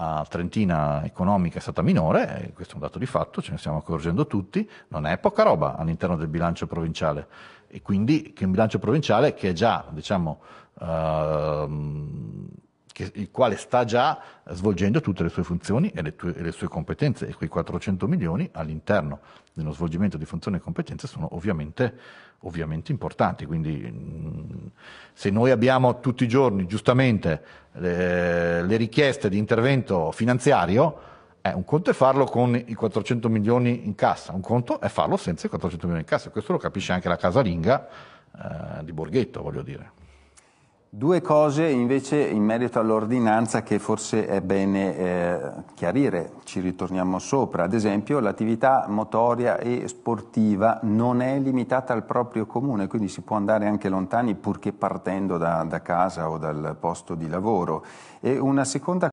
a Trentina economica è stata minore, e questo è un dato di fatto, ce ne stiamo accorgendo tutti, non è poca roba all'interno del bilancio provinciale e quindi che un bilancio provinciale che è già, diciamo, ehm, che, il quale sta già svolgendo tutte le sue funzioni e le, tue, e le sue competenze e quei 400 milioni all'interno dello svolgimento di funzioni e competenze sono ovviamente, ovviamente importanti, quindi se noi abbiamo tutti i giorni, giustamente, le, le richieste di intervento finanziario, eh, un conto è farlo con i 400 milioni in cassa, un conto è farlo senza i 400 milioni in cassa. Questo lo capisce anche la casalinga eh, di Borghetto, voglio dire. Due cose invece in merito all'ordinanza che forse è bene eh, chiarire, ci ritorniamo sopra. Ad esempio l'attività motoria e sportiva non è limitata al proprio comune, quindi si può andare anche lontani purché partendo da, da casa o dal posto di lavoro. E una seconda